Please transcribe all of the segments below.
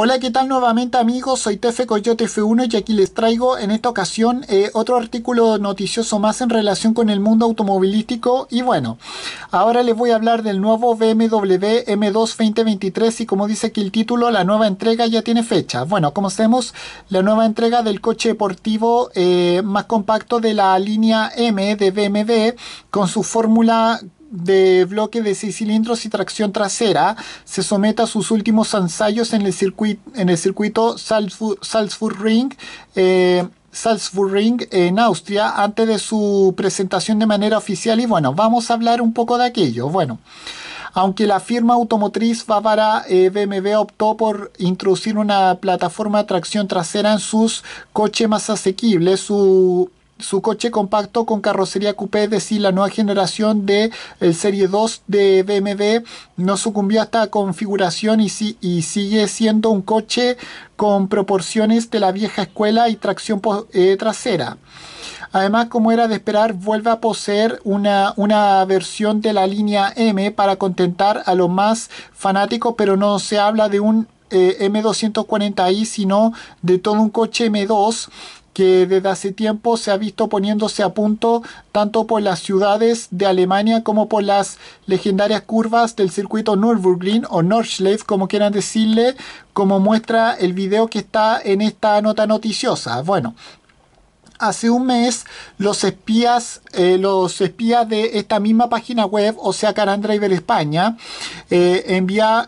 Hola, ¿qué tal nuevamente amigos? Soy Tefe Coyote F1 y aquí les traigo en esta ocasión eh, otro artículo noticioso más en relación con el mundo automovilístico y bueno, ahora les voy a hablar del nuevo BMW M2 2023 y como dice aquí el título, la nueva entrega ya tiene fecha. Bueno, como sabemos, la nueva entrega del coche deportivo eh, más compacto de la línea M de BMW con su fórmula de bloque de seis cilindros y tracción trasera, se somete a sus últimos ensayos en el, en el circuito Salzburg, eh, Ring. en Austria antes de su presentación de manera oficial y bueno, vamos a hablar un poco de aquello. Bueno, aunque la firma automotriz bávara eh, BMW optó por introducir una plataforma de tracción trasera en sus coches más asequibles, su su coche compacto con carrocería coupé, es decir, la nueva generación de el eh, Serie 2 de BMW, no sucumbió a esta configuración y, sigue siendo un coche con proporciones de la vieja escuela y tracción eh, trasera. Además, como era de esperar, vuelve a poseer una, una, versión de la línea M para contentar a los más fanáticos, pero no se habla de un eh, M240i, sino de todo un coche M2 que desde hace tiempo se ha visto poniéndose a punto tanto por las ciudades de Alemania como por las legendarias curvas del circuito Nürburgring o Nordschleife, como quieran decirle, como muestra el video que está en esta nota noticiosa. Bueno, hace un mes los espías, eh, los espías de esta misma página web, o sea, Caran Driver España, eh,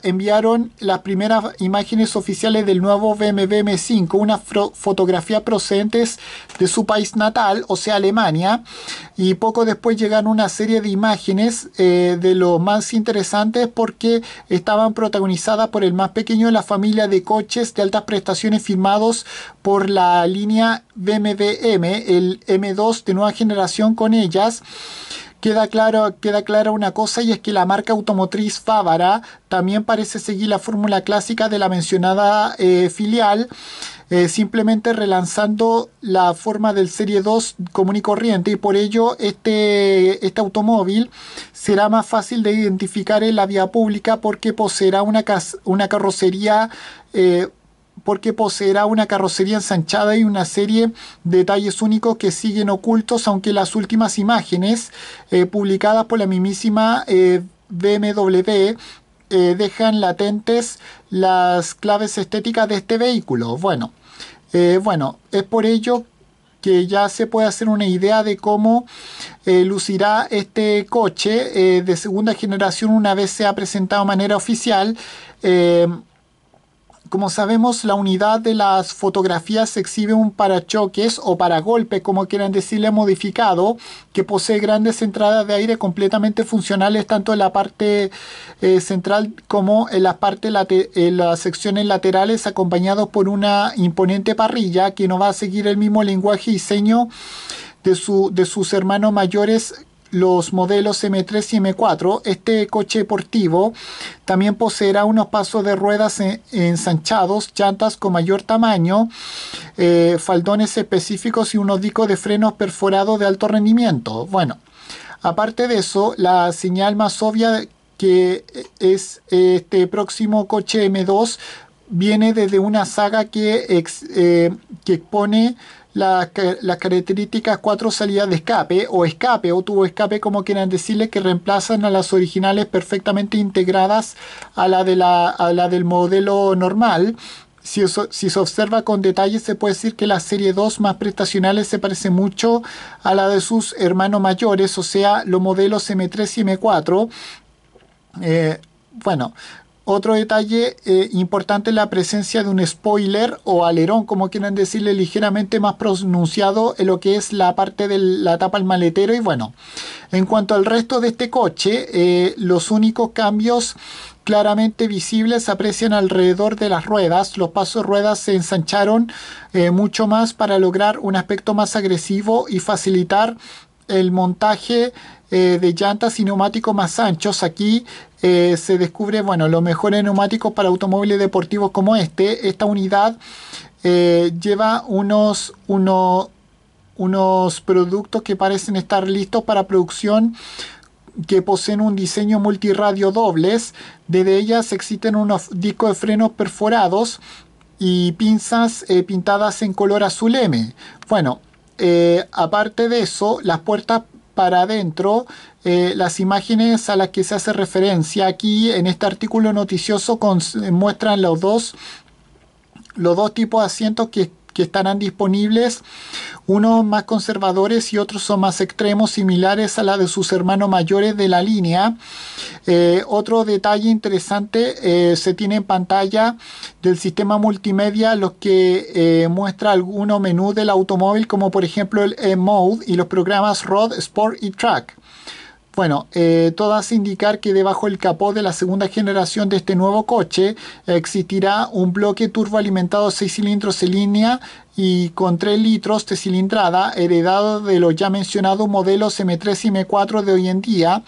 enviaron las primeras imágenes oficiales del nuevo BMW M5, una fotografía procedentes de su país natal, o sea, Alemania, y poco después llegaron una serie de imágenes eh, de lo más interesantes porque estaban protagonizadas por el más pequeño de la familia de coches de altas prestaciones firmados por la línea BMW el M2 de nueva generación con ellas, queda claro, queda clara una cosa y es que la marca automotriz Fávara también parece seguir la fórmula clásica de la mencionada eh, filial, eh, simplemente relanzando la forma del Serie 2 común y corriente y por ello este, este automóvil será más fácil de identificar en la vía pública porque poseerá una, carrocería eh, porque poseerá una carrocería ensanchada y una serie de detalles únicos que siguen ocultos, aunque las últimas imágenes eh, publicadas por la mismísima eh, BMW eh, dejan latentes las claves estéticas de este vehículo. Bueno, bueno, es por ello que ya se puede hacer una idea de cómo lucirá este coche de segunda generación una vez se ha presentado de manera oficial. Como sabemos, la unidad de las fotografías exhibe un parachoques o paragolpe, como quieran decirle, modificado, que posee grandes entradas de aire completamente funcionales tanto en la parte eh, central como en, la en las secciones laterales, acompañados por una imponente parrilla que no va a seguir el mismo lenguaje y diseño de, su, de sus hermanos mayores los modelos M3 y M4, este coche deportivo también poseerá unos pasos de ruedas ensanchados, llantas con mayor tamaño, eh, faldones específicos y unos discos de frenos perforados de alto rendimiento. Bueno, aparte de eso, la señal más obvia que es este próximo coche M2 viene desde una saga que, eh, que expone las, características cuatro salidas de escape o escape o tubo escape como quieran decirle que reemplazan a las originales perfectamente integradas a la, de la, del modelo normal si, si, se observa con detalle, se puede decir que la serie 2 más prestacionales se parece mucho a la de sus hermanos mayores, o sea, los modelos M3 y M4. Eh, bueno, otro detalle eh, importante es la presencia de un spoiler o alerón, como quieran decirle, ligeramente más pronunciado en lo que es la parte de la tapa al maletero. Y bueno, en cuanto al resto de este coche, eh, los únicos cambios claramente visibles se aprecian alrededor de las ruedas. Los pasos ruedas se ensancharon eh, mucho más para lograr un aspecto más agresivo y facilitar el montaje de llantas y neumáticos más anchos. Aquí eh, se descubre bueno, los mejores neumáticos para automóviles deportivos como este. Esta unidad eh, lleva unos, unos productos que parecen estar listos para producción que poseen un diseño multiradio dobles. ...de ellas existen unos discos de frenos perforados y pinzas eh, pintadas en color azul M. Bueno, aparte de eso, las puertas para adentro eh, las imágenes a las que se hace referencia aquí en este artículo noticioso muestran los dos, los dos tipos de asientos que, estarán disponibles, unos más conservadores y otros son más extremos, similares a la de sus hermanos mayores de la línea. Eh, otro detalle interesante eh, se tiene en pantalla del sistema multimedia los que muestra algunos menús del automóvil como por ejemplo el E-Mode y los programas Road, Sport y Track. Bueno, eh, todas indicar que debajo del capó de la segunda generación de este nuevo coche existirá un bloque turboalimentado 6 cilindros en línea y con 3 litros de cilindrada, heredado de los ya mencionados modelos M3 y M4 de hoy en día,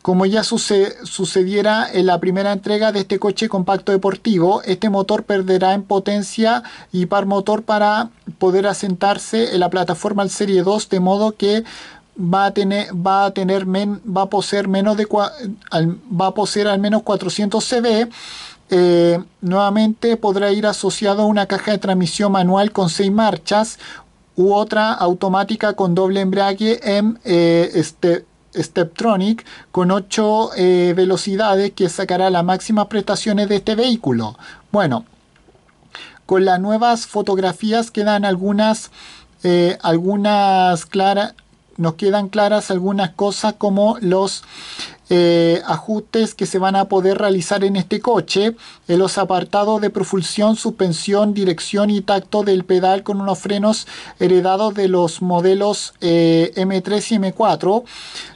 como ya sucediera en la primera entrega de este coche compacto deportivo, este motor perderá en potencia y par motor para poder asentarse en la plataforma al Serie 2, de modo que va a tener, va a, tener va a poseer menos de va a poseer al menos 400 CV. Eh, nuevamente podrá ir asociado a una caja de transmisión manual con 6 marchas u otra automática con doble embrague en eh, este, Steptronic con 8 eh, velocidades que sacará las máximas prestaciones de este vehículo. Bueno, con las nuevas fotografías quedan algunas, eh, algunas claras nos quedan claras algunas cosas como los eh, ajustes que se van a poder realizar en este coche, en los apartados de propulsión, suspensión, dirección y tacto del pedal con unos frenos heredados de los modelos eh, M3 y M4.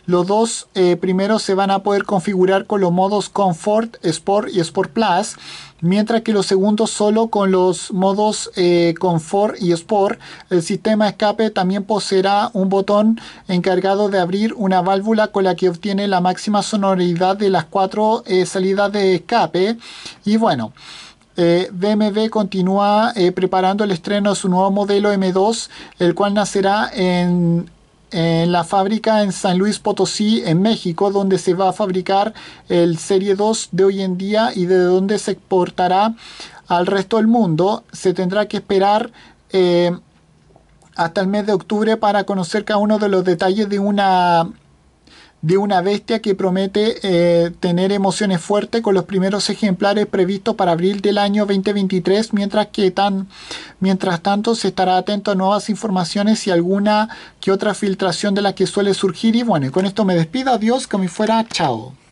Los dos eh, primeros se van a poder configurar con los modos Comfort, Sport y Sport Plus mientras que los segundos solo con los modos eh, Confort y Sport. El sistema escape también poseerá un botón encargado de abrir una válvula con la que obtiene la máxima sonoridad de las cuatro eh, salidas de escape. Y bueno. Eh, BMW continúa preparando el estreno de su nuevo modelo M2, el cual nacerá en en la fábrica en San Luis Potosí, en México, donde se va a fabricar el Serie 2 de hoy en día y de donde se exportará al resto del mundo. Se tendrá que esperar eh, hasta el mes de octubre para conocer cada uno de los detalles de una de una bestia que promete eh, tener emociones fuertes con los primeros ejemplares previstos para abril del año 2023, mientras que tan, mientras tanto se estará atento a nuevas informaciones y alguna que otra filtración de la que suele surgir. Y bueno, y con esto me despido, adiós, me fuera, chao.